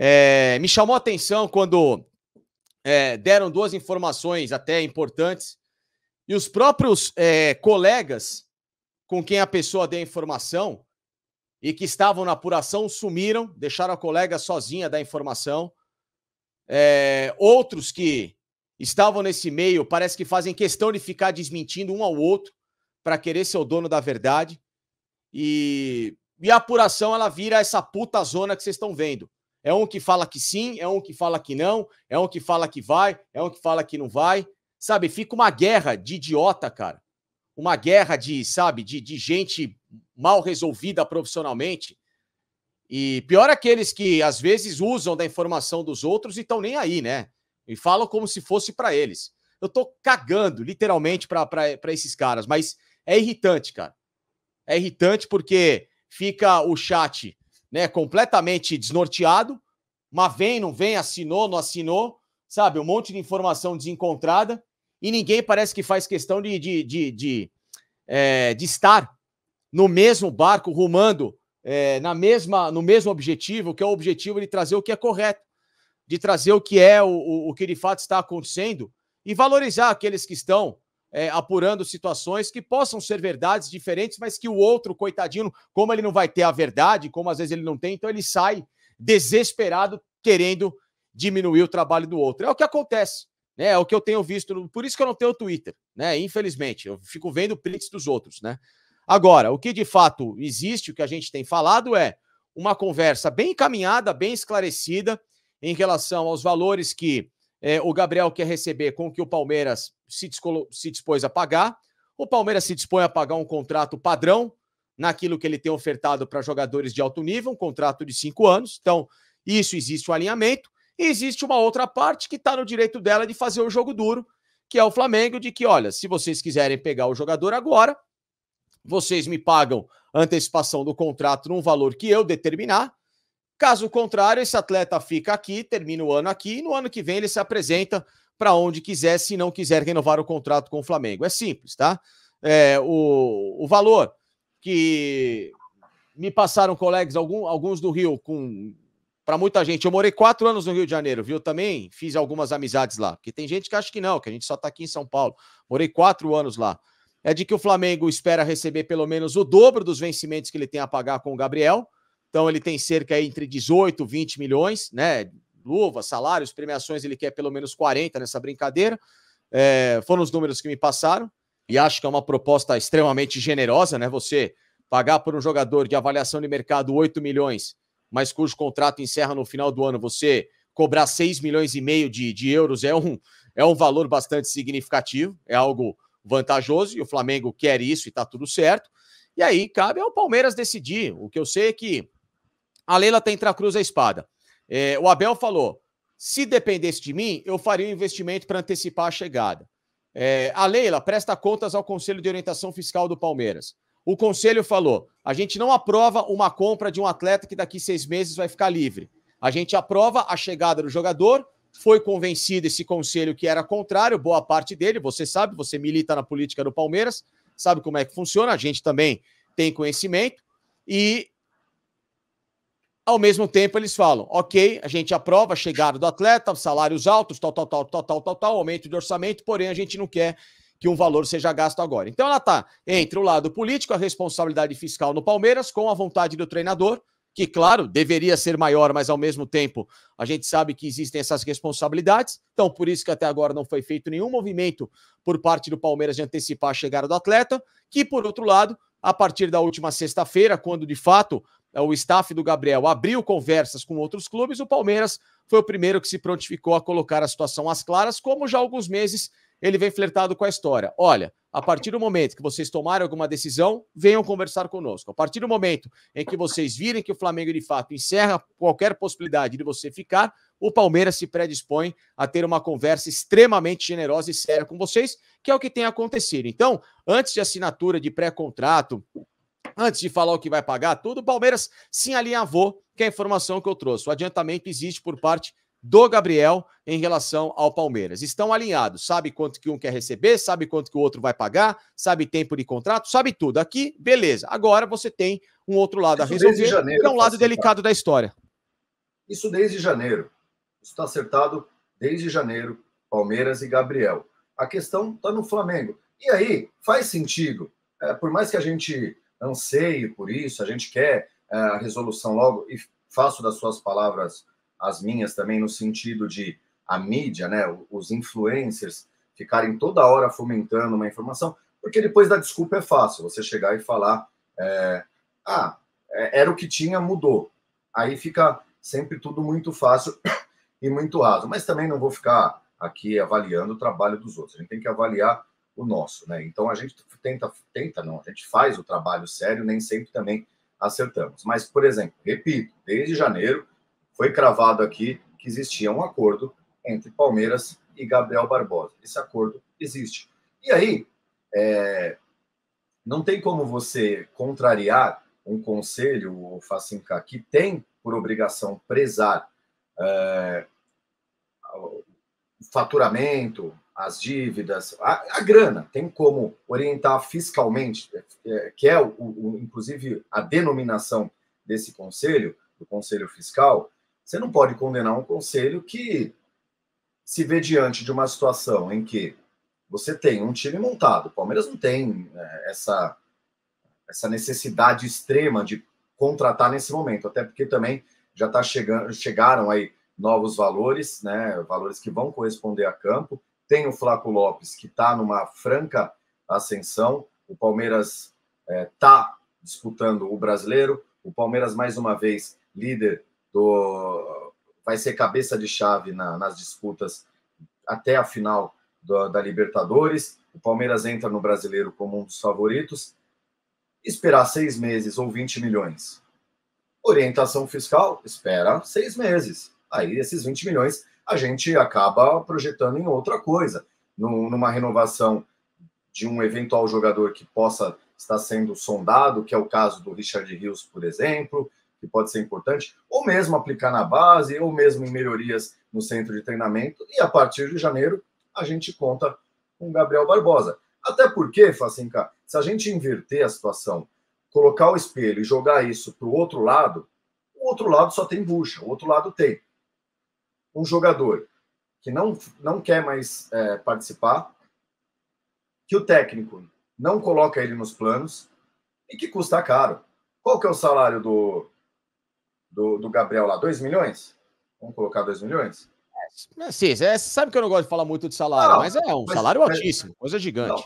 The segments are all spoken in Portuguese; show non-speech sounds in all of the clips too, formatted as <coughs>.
É, me chamou a atenção quando é, deram duas informações até importantes e os próprios é, colegas com quem a pessoa deu a informação e que estavam na apuração sumiram, deixaram a colega sozinha da informação. É, outros que estavam nesse meio parece que fazem questão de ficar desmentindo um ao outro para querer ser o dono da verdade. E, e a apuração ela vira essa puta zona que vocês estão vendo. É um que fala que sim, é um que fala que não, é um que fala que vai, é um que fala que não vai. Sabe, fica uma guerra de idiota, cara. Uma guerra de, sabe, de, de gente mal resolvida profissionalmente. E pior aqueles que às vezes usam da informação dos outros e estão nem aí, né? E falam como se fosse para eles. Eu tô cagando, literalmente, para esses caras, mas é irritante, cara. É irritante porque fica o chat né, completamente desnorteado. Mas vem, não vem, assinou, não assinou, sabe? Um monte de informação desencontrada e ninguém parece que faz questão de, de, de, de, é, de estar no mesmo barco, rumando é, na mesma, no mesmo objetivo, que é o objetivo de trazer o que é correto, de trazer o que é o, o, o que de fato está acontecendo e valorizar aqueles que estão é, apurando situações que possam ser verdades diferentes, mas que o outro, coitadinho, como ele não vai ter a verdade, como às vezes ele não tem, então ele sai desesperado querendo diminuir o trabalho do outro. É o que acontece. Né? É o que eu tenho visto, por isso que eu não tenho Twitter, né? Infelizmente, eu fico vendo prints dos outros, né? Agora, o que de fato existe, o que a gente tem falado é uma conversa bem encaminhada, bem esclarecida em relação aos valores que é, o Gabriel quer receber com o que o Palmeiras se, se dispôs a pagar. O Palmeiras se dispõe a pagar um contrato padrão naquilo que ele tem ofertado para jogadores de alto nível, um contrato de cinco anos. Então, isso existe um alinhamento. E existe uma outra parte que está no direito dela de fazer o jogo duro, que é o Flamengo, de que, olha, se vocês quiserem pegar o jogador agora, vocês me pagam antecipação do contrato num valor que eu determinar, Caso contrário, esse atleta fica aqui, termina o ano aqui e no ano que vem ele se apresenta para onde quiser, se não quiser renovar o contrato com o Flamengo. É simples, tá? É, o, o valor que me passaram colegas, algum, alguns do Rio, com para muita gente. Eu morei quatro anos no Rio de Janeiro, viu? Também fiz algumas amizades lá. Porque tem gente que acha que não, que a gente só está aqui em São Paulo. Morei quatro anos lá. É de que o Flamengo espera receber pelo menos o dobro dos vencimentos que ele tem a pagar com o Gabriel. Então ele tem cerca entre 18 e 20 milhões, né? Luvas, salários, premiações, ele quer pelo menos 40 nessa brincadeira. É, foram os números que me passaram e acho que é uma proposta extremamente generosa, né? Você pagar por um jogador de avaliação de mercado 8 milhões, mas cujo contrato encerra no final do ano, você cobrar 6 milhões e meio de, de euros é um, é um valor bastante significativo, é algo vantajoso e o Flamengo quer isso e tá tudo certo. E aí cabe ao Palmeiras decidir. O que eu sei é que a Leila tem cruz a espada. É, o Abel falou: se dependesse de mim, eu faria o um investimento para antecipar a chegada. É, a Leila presta contas ao Conselho de Orientação Fiscal do Palmeiras. O conselho falou: a gente não aprova uma compra de um atleta que daqui seis meses vai ficar livre. A gente aprova a chegada do jogador. Foi convencido esse conselho que era contrário, boa parte dele. Você sabe, você milita na política do Palmeiras, sabe como é que funciona. A gente também tem conhecimento. E ao mesmo tempo, eles falam: ok, a gente aprova a chegada do atleta, salários altos, tal, tal, tal, tal, tal, tal, tal, aumento de orçamento, porém a gente não quer que um valor seja gasto agora. Então ela está entre o lado político, a responsabilidade fiscal no Palmeiras, com a vontade do treinador, que, claro, deveria ser maior, mas ao mesmo tempo a gente sabe que existem essas responsabilidades. Então, por isso que até agora não foi feito nenhum movimento por parte do Palmeiras de antecipar a chegada do atleta, que, por outro lado, a partir da última sexta-feira, quando de fato é, o staff do Gabriel abriu conversas com outros clubes, o Palmeiras foi o primeiro que se prontificou a colocar a situação às claras, como já há alguns meses ele vem flertado com a história. Olha, a partir do momento que vocês tomarem alguma decisão, venham conversar conosco. A partir do momento em que vocês virem que o Flamengo de fato encerra qualquer possibilidade de você ficar, o Palmeiras se predispõe a ter uma conversa extremamente generosa e séria com vocês, que é o que tem acontecido. Então, antes de assinatura de pré-contrato, Antes de falar o que vai pagar, tudo, o Palmeiras se alinhavou, que é a informação que eu trouxe. O adiantamento existe por parte do Gabriel em relação ao Palmeiras. Estão alinhados, sabe quanto que um quer receber, sabe quanto que o outro vai pagar, sabe tempo de contrato, sabe tudo. Aqui, beleza. Agora você tem um outro lado Isso a resolver, janeiro, que é um tá lado delicado da história. Isso desde janeiro. Isso está acertado desde janeiro, Palmeiras e Gabriel. A questão está no Flamengo. E aí, faz sentido, é, por mais que a gente anseio por isso, a gente quer eh, a resolução logo, e faço das suas palavras as minhas também, no sentido de a mídia, né, os influencers ficarem toda hora fomentando uma informação, porque depois da desculpa é fácil você chegar e falar: eh, ah, é, ah, era o que tinha, mudou. Aí fica sempre tudo muito fácil <coughs> e muito raso. Mas também não vou ficar aqui avaliando o trabalho dos outros. A gente tem que avaliar o nosso, né? Então a gente tenta, tenta não, a gente faz o trabalho sério, nem sempre também acertamos. Mas, por exemplo, repito, desde janeiro foi cravado aqui que existia um acordo entre Palmeiras e Gabriel Barbosa. Esse acordo existe. E aí, é, não tem como você contrariar um conselho ou facinca que tem por obrigação prezar é, o faturamento, as dívidas, a, a, grana, tem como orientar fiscalmente, é, é, que é o, o, inclusive a denominação desse conselho, do conselho fiscal, você não pode condenar um conselho que se vê diante de uma situação em que você tem um time montado, o Palmeiras não tem é, essa, essa necessidade extrema de contratar nesse momento, até porque também já tá chegando, chegaram aí novos valores, né, valores que vão corresponder a campo, tem o Flaco Lopes, que está numa franca ascensão. O Palmeiras está é, tá disputando o brasileiro. O Palmeiras, mais uma vez, líder do. Vai ser cabeça de chave na, nas disputas até a final do, da Libertadores. O Palmeiras entra no brasileiro como um dos favoritos. Esperar seis meses ou 20 milhões. Orientação fiscal, espera seis meses. Aí esses 20 milhões a gente acaba projetando em outra coisa, numa renovação de um eventual jogador que possa estar sendo sondado, que é o caso do Richard Rios, por exemplo, que pode ser importante, ou mesmo aplicar na base, ou mesmo em melhorias no centro de treinamento. E a partir de janeiro, a gente conta com Gabriel Barbosa. Até porque, Facinca, se a gente inverter a situação, colocar o espelho e jogar isso para o outro lado, o outro lado só tem bucha, o outro lado tem um jogador que não, não quer mais é, participar, que o técnico não coloca ele nos planos e que custa caro. Qual que é o salário do, do, do Gabriel lá? 2 milhões? Vamos colocar 2 milhões? É, é, sim, é, sabe que eu não gosto de falar muito de salário, não, mas é um mas, salário mas, altíssimo, coisa gigante.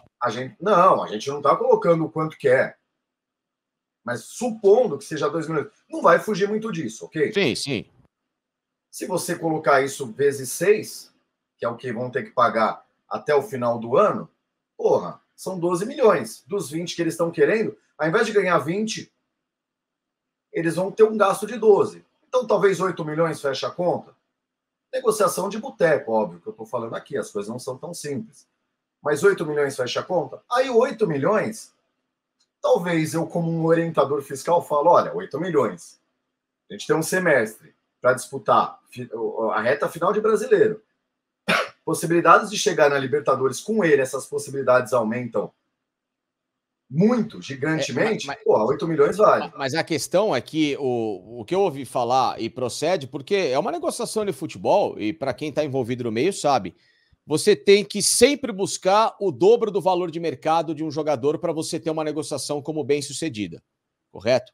Não, a gente não está colocando o quanto que é. Mas supondo que seja 2 milhões, não vai fugir muito disso, ok? Sim, sim. Se você colocar isso vezes 6, que é o que vão ter que pagar até o final do ano, porra, são 12 milhões. Dos 20 que eles estão querendo, ao invés de ganhar 20, eles vão ter um gasto de 12. Então, talvez 8 milhões feche a conta. Negociação de boteco, óbvio, que eu estou falando aqui, as coisas não são tão simples. Mas 8 milhões fecha a conta? Aí 8 milhões, talvez eu, como um orientador fiscal, falo, olha, 8 milhões. A gente tem um semestre para disputar a reta final de brasileiro. Possibilidades de chegar na Libertadores com ele, essas possibilidades aumentam muito, gigantemente, é, mas, pô, 8 milhões vale. Mas a questão é que o, o que eu ouvi falar e procede, porque é uma negociação de futebol, e para quem está envolvido no meio sabe, você tem que sempre buscar o dobro do valor de mercado de um jogador para você ter uma negociação como bem sucedida, correto?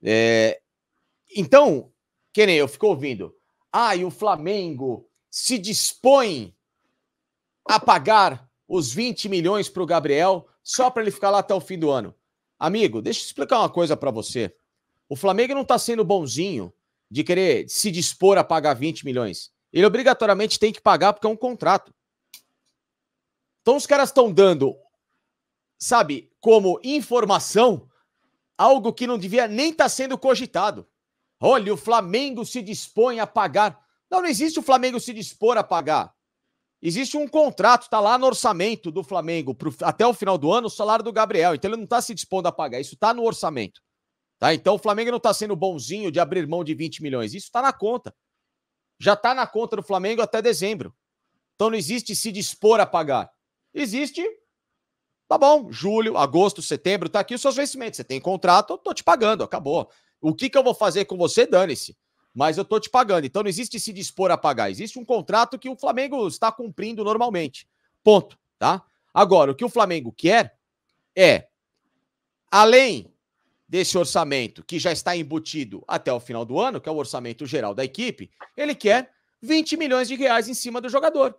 É, então, que nem eu fico ouvindo. Ah, e o Flamengo se dispõe a pagar os 20 milhões para o Gabriel só para ele ficar lá até o fim do ano. Amigo, deixa eu explicar uma coisa para você. O Flamengo não está sendo bonzinho de querer se dispor a pagar 20 milhões. Ele obrigatoriamente tem que pagar porque é um contrato. Então os caras estão dando, sabe, como informação algo que não devia nem estar tá sendo cogitado. Olha, o Flamengo se dispõe a pagar. Não, não existe o Flamengo se dispor a pagar. Existe um contrato, está lá no orçamento do Flamengo, pro, até o final do ano, o salário do Gabriel. Então ele não está se dispondo a pagar, isso está no orçamento. Tá? Então o Flamengo não está sendo bonzinho de abrir mão de 20 milhões, isso está na conta. Já está na conta do Flamengo até dezembro. Então não existe se dispor a pagar. Existe, tá bom, julho, agosto, setembro, tá aqui os seus vencimentos. Você tem contrato, eu tô te pagando, acabou. O que, que eu vou fazer com você, dane-se. Mas eu tô te pagando. Então não existe se dispor a pagar. Existe um contrato que o Flamengo está cumprindo normalmente. Ponto, tá? Agora, o que o Flamengo quer é, além desse orçamento que já está embutido até o final do ano, que é o orçamento geral da equipe, ele quer 20 milhões de reais em cima do jogador.